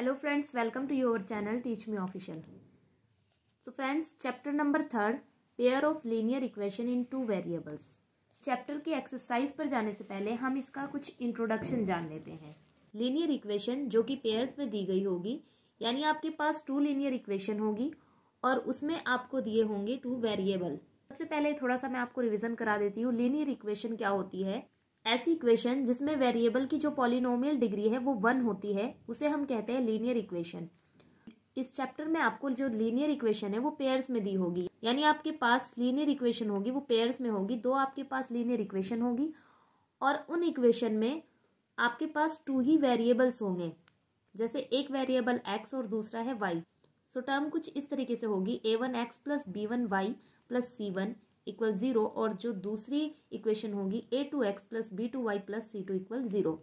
hello friends welcome to your channel Teach Me Official so friends chapter number third pair of linear equation in two variables chapter के exercise पर जाने से पहले हम इसका कुछ इंट्रोडक्शन जान लेते हैं लीनियर इक्वेशन जो कि पेयर्स में दी गई होगी यानी आपके पास टू लीनियर इक्वेशन होगी और उसमें आपको दिए होंगे टू वेरिएबल सबसे पहले थोड़ा सा मैं आपको रिविजन करा देती हूँ लीनियर इक्वेशन क्या होती है ऐसी इक्वेशन जिसमें वेरिएबल की जो पॉलिनोमियल डिग्री है वो वन होती है उसे हम कहते हैं लीनियर इक्वेशन इस चैप्टर में आपको जो लीनियर इक्वेशन है वो पेयर्स में दी होगी यानी आपके पास लीनियर इक्वेशन होगी वो पेयर्स में होगी दो आपके पास लीनियर इक्वेशन होगी और उन इक्वेशन में आपके पास टू ही वेरिएबल्स होंगे जैसे एक वेरिएबल एक्स और दूसरा है वाई सो टर्म कुछ इस तरीके से होगी A one X plus B one Y plus C one equal zero और जो दूसरी इक्वेशन होगी A two x plus B two Y plus C two equal zero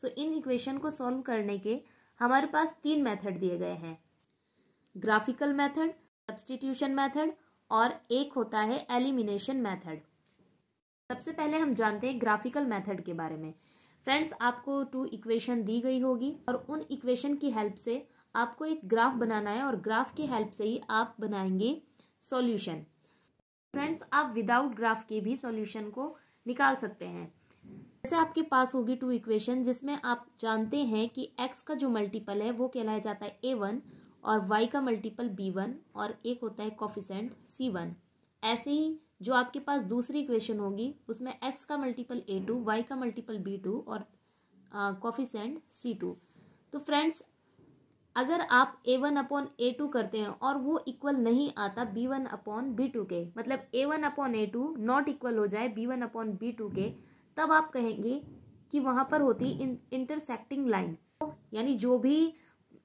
so इन इक्वेशन को सॉल्व करने के हमारे पास तीन मेथड दिए गए हैं ग्राफिकल मेथड सब्सटीट्यूशन मेथड और एक होता है एलिमिनेशन मेथड सबसे पहले हम जानते हैं ग्राफिकल मेथड के बारे में फ्रेंड्स आपको टू इक्वेशन दी गई होगी और उन इक्वेशन की हेल्प से आपको एक ग्राफ बनाना है और ग्राफ की हेल्प से ही आप बनाएंगे सॉल्यूशन फ्रेंड्स आप विदाउट ग्राफ के भी सॉल्यूशन को निकाल सकते हैं जैसे आपके पास होगी टू इक्वेशन जिसमें आप जानते हैं कि एक्स का जो मल्टीपल है वो कहलाया जाता है ए वन और वाई का मल्टीपल बी वन और एक होता है कॉफिसेंट सी वन ऐसे ही जो आपके पास दूसरी इक्वेशन होगी उसमें एक्स का मल्टीपल ए टू वाई का मल्टीपल बी टू और कॉफिसेंट सी टू तो फ्रेंड्स अगर आप A one upon A two करते हैं और वो इक्वल नहीं आता B one upon B two के मतलब A one upon A two not equal हो जाए B one upon B two के तब आप कहेंगे कि वहाँ पर होती इंटरसेक्टिंग लाइन तो यानी जो भी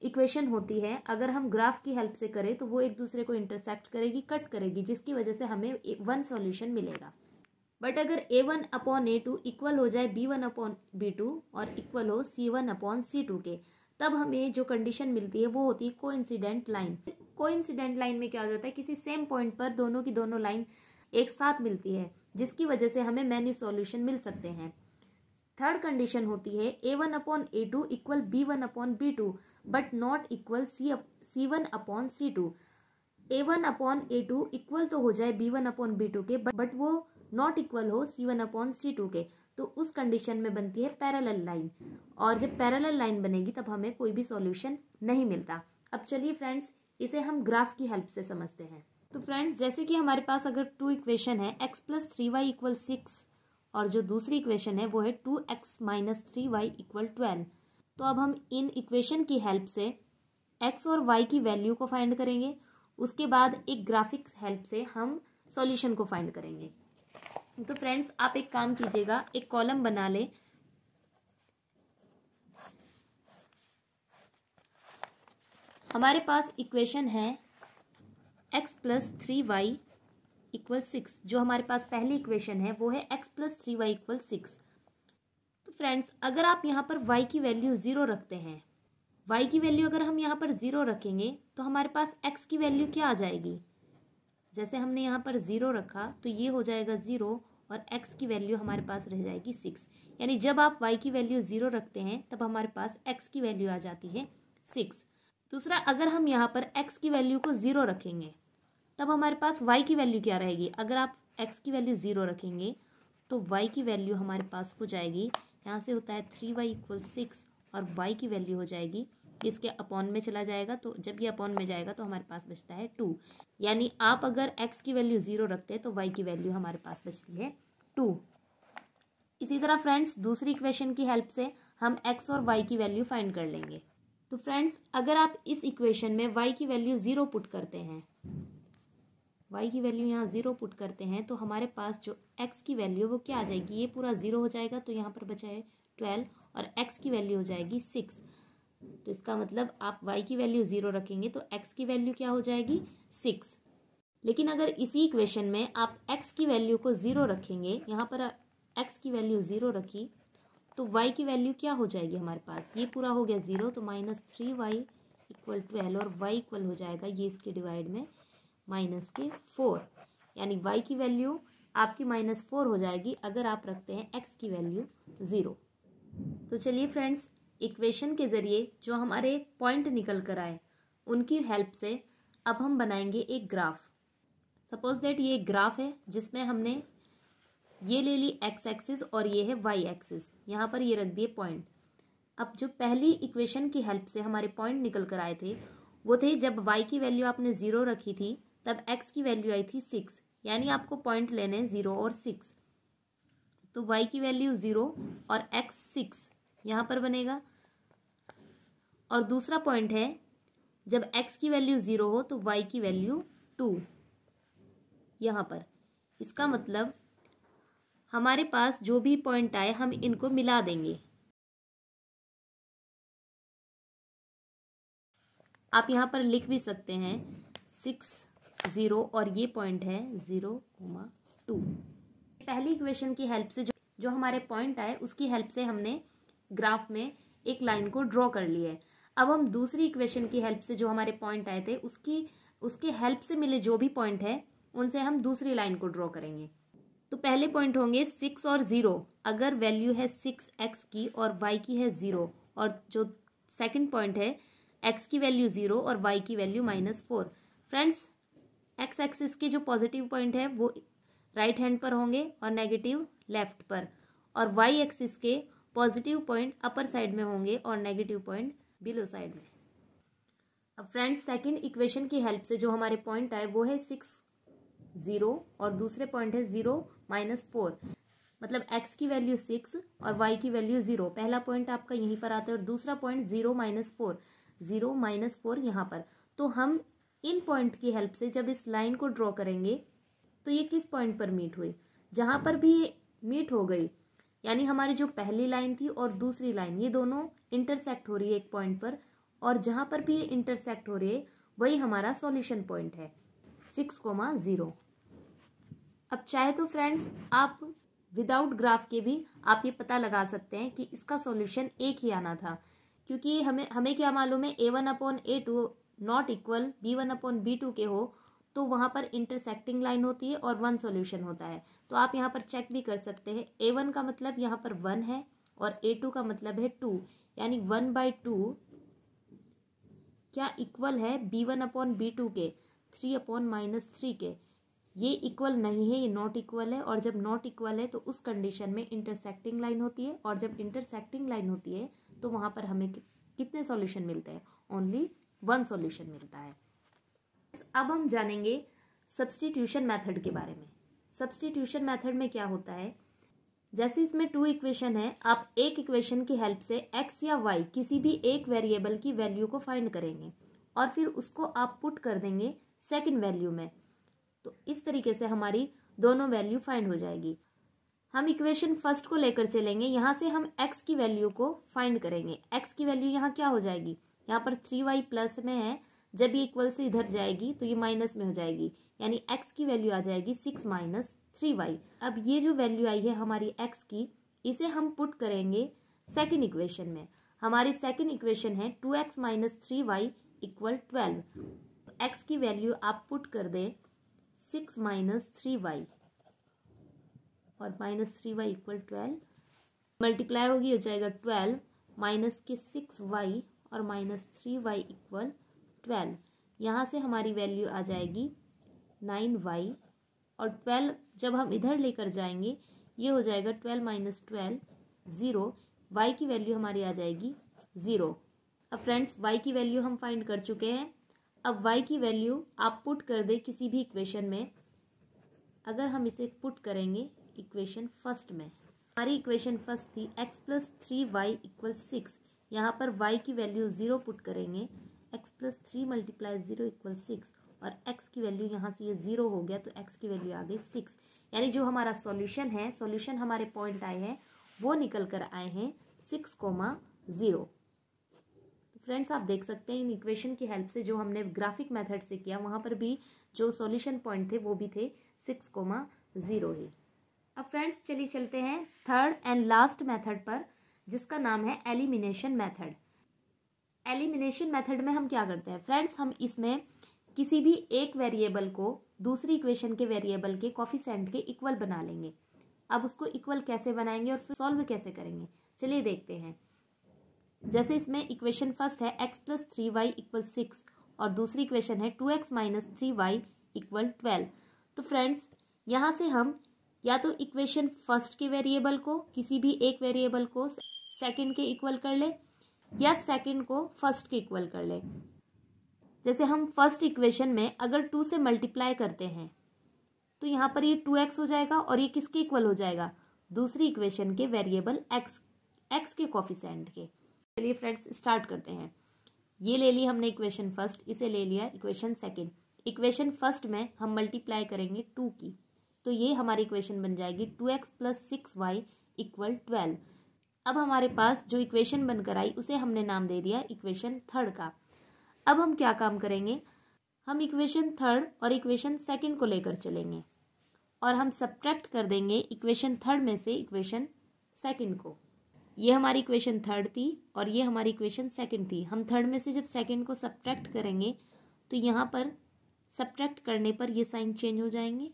इक्वेशन होती है अगर हम ग्राफ की हेल्प से करें तो वो एक दूसरे को इंटरसेक्ट करेगी कट करेगी जिसकी वजह से हमें वन सॉल्यूशन मिलेगा बट अगर A one upon A two equal हो जाए B one upon B two और इक्वल हो C one upon C two के तब हमें जो कंडीशन मिलती है वो होती है को इंसिडेंट लाइन को इंसिडेंट लाइन में क्या हो जाता है किसी सेम पॉइंट पर दोनों की दोनों लाइन एक साथ मिलती है जिसकी वजह से हमें मैन्यू सॉल्यूशन मिल सकते हैं थर्ड कंडीशन होती है ए one upon A two equal B one upon B two but not equal C C one upon C two A one upon A two equal तो हो जाए B one upon B two के but वो not equal हो C one upon C two के तो उस condition में बनती है पैरेलल लाइन और जब पैरेलल लाइन बनेगी तब हमें कोई भी सॉल्यूशन नहीं मिलता अब चलिए फ्रेंड्स इसे हम ग्राफ की हेल्प से समझते हैं तो फ्रेंड्स जैसे कि हमारे पास अगर टू इक्वेशन है x plus three Y equal six और जो दूसरी इक्वेशन है वो है two x minus three Y equal twelve तो अब हम इन इक्वेशन की हेल्प से एक्स और वाई की वैल्यू को फाइंड करेंगे उसके बाद एक ग्राफिक्स हेल्प से हम सॉल्यूशन को फाइंड करेंगे तो फ्रेंड्स आप एक काम कीजिएगा एक कॉलम बना ले हमारे पास इक्वेशन है x plus three Y equal six जो हमारे पास पहली इक्वेशन है वो है x plus three Y equal six तो फ्रेंड्स अगर आप यहाँ पर वाई की वैल्यू ज़ीरो रखते हैं वाई की वैल्यू अगर हम यहाँ पर ज़ीरो रखेंगे तो हमारे पास एक्स की वैल्यू क्या आ जाएगी जैसे हमने यहाँ पर ज़ीरो रखा तो ये हो जाएगा ज़ीरो और x की वैल्यू हमारे पास रह जाएगी सिक्स यानी जब आप y की वैल्यू ज़ीरो रखते हैं तब हमारे पास x की वैल्यू आ जाती है सिक्स दूसरा अगर हम यहाँ पर x की वैल्यू को ज़ीरो रखेंगे तब हमारे पास y की वैल्यू क्या रहेगी अगर आप x की वैल्यू ज़ीरो रखेंगे तो y की वैल्यू हमारे पास हो जाएगी यहाँ से होता है थ्री वाई इक्वल सिक्स और y की वैल्यू हो जाएगी इसके अपॉन में चला जाएगा तो जब ये अपॉन में जाएगा तो हमारे पास बचता है टू यानी आप अगर एक्स की वैल्यू ज़ीरो रखते हैं तो वाई की वैल्यू हमारे पास बचती है टू इसी तरह फ्रेंड्स दूसरी इक्वेशन की हेल्प से हम एक्स और वाई की वैल्यू फाइंड कर लेंगे तो फ्रेंड्स अगर आप इस इक्वेशन में वाई की वैल्यू ज़ीरो पुट करते हैं वाई की वैल्यू यहाँ ज़ीरो पुट करते हैं तो हमारे पास जो एक्स की वैल्यू वो क्या आ जाएगी ये पूरा ज़ीरो हो जाएगा तो यहाँ पर बचा है ट्वेल्व और एक्स की वैल्यू हो जाएगी सिक्स तो इसका मतलब आप y की वैल्यू ज़ीरो रखेंगे तो x की वैल्यू क्या हो जाएगी सिक्स लेकिन अगर इसी इक्वेशन में आप x की वैल्यू को ज़ीरो रखेंगे यहाँ पर x की वैल्यू ज़ीरो रखी तो y की वैल्यू क्या हो जाएगी हमारे पास ये पूरा हो गया ज़ीरो तो minus three Y equal twelve और y इक्वल हो जाएगा ये इसके डिवाइड में माइनस के फोर यानी y की वैल्यू आपकी माइनस फोर हो जाएगी अगर आप रखते हैं x की वैल्यू ज़ीरो तो चलिए फ्रेंड्स इक्वेशन के ज़रिए जो हमारे पॉइंट निकल कर आए उनकी हेल्प से अब हम बनाएंगे एक ग्राफ सपोज दैट ये एक ग्राफ है जिसमें हमने ये ले ली एक्स एक्सिस और ये है वाई एक्सिस यहाँ पर ये रख दिए पॉइंट अब जो पहली इक्वेशन की हेल्प से हमारे पॉइंट निकल कर आए थे वो थे जब वाई की वैल्यू आपने ज़ीरो रखी थी तब एक्स की वैल्यू आई थी सिक्स यानी आपको पॉइंट लेने हैं ज़ीरो और सिक्स तो वाई की वैल्यू ज़ीरो और एक्स सिक्स यहाँ पर बनेगा और दूसरा पॉइंट है जब x की वैल्यू ज़ीरो हो तो y की वैल्यू टू यहाँ पर इसका मतलब हमारे पास जो भी पॉइंट आए हम इनको मिला देंगे आप यहाँ पर लिख भी सकते हैं सिक्स ज़ीरो और ये पॉइंट है ज़ीरो कोमा टू पहली इक्वेशन की हेल्प से जो जो हमारे पॉइंट आए उसकी हेल्प से हमने ग्राफ में एक लाइन को ड्रॉ कर लिया है अब हम दूसरी इक्वेशन की हेल्प से जो हमारे पॉइंट आए थे उसकी उसके हेल्प से मिले जो भी पॉइंट है उनसे हम दूसरी लाइन को ड्रॉ करेंगे तो पहले पॉइंट होंगे सिक्स और ज़ीरो अगर वैल्यू है सिक्स एक्स की और वाई की है ज़ीरो और जो सेकंड पॉइंट है एक्स की वैल्यू ज़ीरो और वाई की value minus four friends x axis के जो पॉजिटिव पॉइंट है वो राइट right हैंड पर होंगे और नेगेटिव लेफ्ट पर और वाई एक्सिस के पॉजिटिव पॉइंट अपर साइड में होंगे और नेगेटिव पॉइंट बिलो साइड में अब फ्रेंड्स सेकंड इक्वेशन की हेल्प से जो हमारे पॉइंट आए वो है सिक्स ज़ीरो और दूसरे पॉइंट है ज़ीरो माइनस फोर मतलब एक्स की वैल्यू सिक्स और वाई की वैल्यू ज़ीरो पहला पॉइंट आपका यहीं पर आता है और दूसरा point zero minus four zero minus four यहाँ पर तो हम इन पॉइंट की हेल्प से जब इस लाइन को ड्रॉ करेंगे तो ये किस पॉइंट पर मीट हुई जहाँ पर भी ये मीट हो गई यानी हमारी जो पहली लाइन थी और दूसरी लाइन ये दोनों इंटरसेक्ट हो रही है एक पॉइंट पर और जहाँ पर भी ये इंटरसेक्ट हो रही है वही हमारा सॉल्यूशन पॉइंट है सिक्स कोमा ज़ीरो अब चाहे तो फ्रेंड्स आप विदाउट ग्राफ के भी आप ये पता लगा सकते हैं कि इसका सॉल्यूशन एक ही आना था क्योंकि हमें हमें क्या मालूम है ए one upon A two not equal B one upon B two के हो तो वहाँ पर इंटरसेक्टिंग लाइन होती है और वन सॉल्यूशन होता है तो आप यहाँ पर चेक भी कर सकते हैं ए वन का मतलब यहाँ पर वन है और ए टू का मतलब है टू यानी वन बाई टू क्या इक्वल है b one upon B two के थ्री अपॉन माइनस थ्री के ये इक्वल नहीं है ये नॉट इक्वल है और जब नॉट इक्वल है तो उस कंडीशन में इंटरसेक्टिंग लाइन होती है और जब इंटरसेक्टिंग लाइन होती है तो वहाँ पर हमें कितने सॉल्यूशन मिलते हैं ओनली वन सॉल्यूशन मिलता है अब हम जानेंगे सब्सटीट्यूशन मेथड के बारे में सब्सटीट्यूशन मेथड में क्या होता है जैसे इसमें टू इक्वेशन है आप एक इक्वेशन की हेल्प से एक्स या वाई किसी भी एक वेरिएबल की वैल्यू को फाइंड करेंगे और फिर उसको आप पुट कर देंगे सेकंड वैल्यू में तो इस तरीके से हमारी दोनों वैल्यू फाइंड हो जाएगी हम इक्वेशन फर्स्ट को लेकर चलेंगे यहाँ से हम एक्स की वैल्यू को फाइंड करेंगे एक्स की वैल्यू यहाँ क्या हो जाएगी यहाँ पर थ्री वाई प्लस में है जब ये इक्वल से इधर जाएगी तो ये माइनस में हो जाएगी यानी एक्स की वैल्यू आ जाएगी सिक्स माइनस थ्री वाई अब ये जो वैल्यू आई है हमारी एक्स की इसे हम पुट करेंगे सेकेंड इक्वेशन में हमारी सेकेंड इक्वेशन है two x minus three Y equal twelve x की वैल्यू आप पुट कर दें सिक्स माइनस थ्री वाई और minus three Y equal twelve multiply होगी हो जाएगा ट्वेल्व माइनस के सिक्स वाई और minus three Y equal twelve यहाँ से हमारी वैल्यू आ जाएगी नाइन वाई और ट्वेल्व जब हम इधर लेकर जाएंगे ये हो जाएगा twelve minus twelve zero y की वैल्यू हमारी आ जाएगी ज़ीरो अब फ्रेंड्स वाई की वैल्यू हम फाइंड कर चुके हैं अब वाई की वैल्यू आप पुट कर दें किसी भी इक्वेशन में अगर हम इसे पुट करेंगे इक्वेशन फर्स्ट में हमारी इक्वेशन फर्स्ट थी x plus three Y equal six यहाँ पर वाई की वैल्यू ज़ीरो पुट करेंगे x plus three multiply zero equal six और x की वैल्यू यहाँ से ये ज़ीरो हो गया तो x की वैल्यू आ गई सिक्स यानी जो हमारा सॉल्यूशन है सॉल्यूशन हमारे पॉइंट आए हैं वो निकल कर आए हैं सिक्स कोमा ज़ीरो तो फ्रेंड्स आप देख सकते हैं इन इक्वेशन की हेल्प से जो हमने ग्राफिक मेथड से किया वहाँ पर भी जो सॉल्यूशन पॉइंट थे वो भी थे सिक्स कोमा ज़ीरो ही अब फ्रेंड्स चलिए चलते हैं थर्ड एंड लास्ट मैथड पर जिसका नाम है एलिमिनेशन मैथड एलिमिनेशन मेथड में हम क्या करते हैं फ्रेंड्स हम इसमें किसी भी एक वेरिएबल को दूसरी इक्वेशन के वेरिएबल के सेंट के इक्वल बना लेंगे अब उसको इक्वल कैसे बनाएंगे और फिर सॉल्व कैसे करेंगे चलिए देखते हैं जैसे इसमें इक्वेशन फर्स्ट है x plus three Y equal six और दूसरी इक्वेशन है two x minus three Y equal twelve तो फ्रेंड्स यहाँ से हम या तो इक्वेशन फर्स्ट के वेरिएबल को किसी भी एक वेरिएबल को सेकेंड के इक्वल कर ले या सेकेंड को फर्स्ट के इक्वल कर ले जैसे हम फर्स्ट इक्वेशन में अगर टू से मल्टीप्लाई करते हैं तो यहाँ पर ये टू एक्स हो जाएगा और ये किसके इक्वल हो जाएगा दूसरी इक्वेशन के वेरिएबल एक्स एक्स के कॉफिसेंट के चलिए फ्रेंड्स स्टार्ट करते हैं ये ले ली हमने इक्वेशन फर्स्ट इसे ले लिया इक्वेशन सेकेंड इक्वेशन फर्स्ट में हम मल्टीप्लाई करेंगे टू की तो ये हमारी इक्वेशन बन जाएगी two x plus six y equal twelve अब हमारे पास जो इक्वेशन बनकर आई उसे हमने नाम दे दिया इक्वेशन थर्ड का अब हम क्या काम करेंगे हम इक्वेशन थर्ड और इक्वेशन सेकंड को लेकर चलेंगे और हम सब्ट्रैक्ट कर देंगे इक्वेशन थर्ड में से इक्वेशन सेकंड को ये हमारी इक्वेशन थर्ड थी और ये हमारी इक्वेशन सेकंड थी हम थर्ड में से जब सेकंड को सब्ट्रैक्ट करेंगे तो यहाँ पर सब्ट्रैक्ट करने पर ये साइन चेंज हो जाएंगे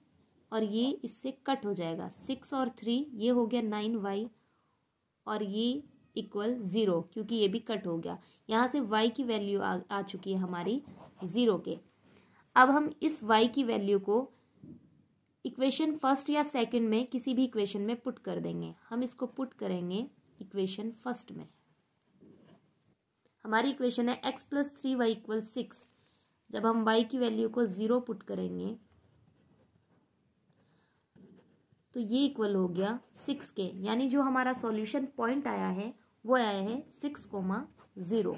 और ये इससे कट हो जाएगा सिक्स और थ्री ये हो गया नाइन वाई और ये इक्वल ज़ीरो क्योंकि ये भी कट हो गया यहाँ से वाई की वैल्यू आ, आ चुकी है हमारी ज़ीरो के अब हम इस वाई की वैल्यू को इक्वेशन फर्स्ट या सेकंड में किसी भी इक्वेशन में पुट कर देंगे हम इसको पुट करेंगे इक्वेशन फर्स्ट में हमारी इक्वेशन है x plus three Y equal six जब हम वाई की वैल्यू को ज़ीरो पुट करेंगे तो ये इक्वल हो गया सिक्स के यानी जो हमारा सॉल्यूशन पॉइंट आया है वो आया है सिक्स कोमा ज़ीरो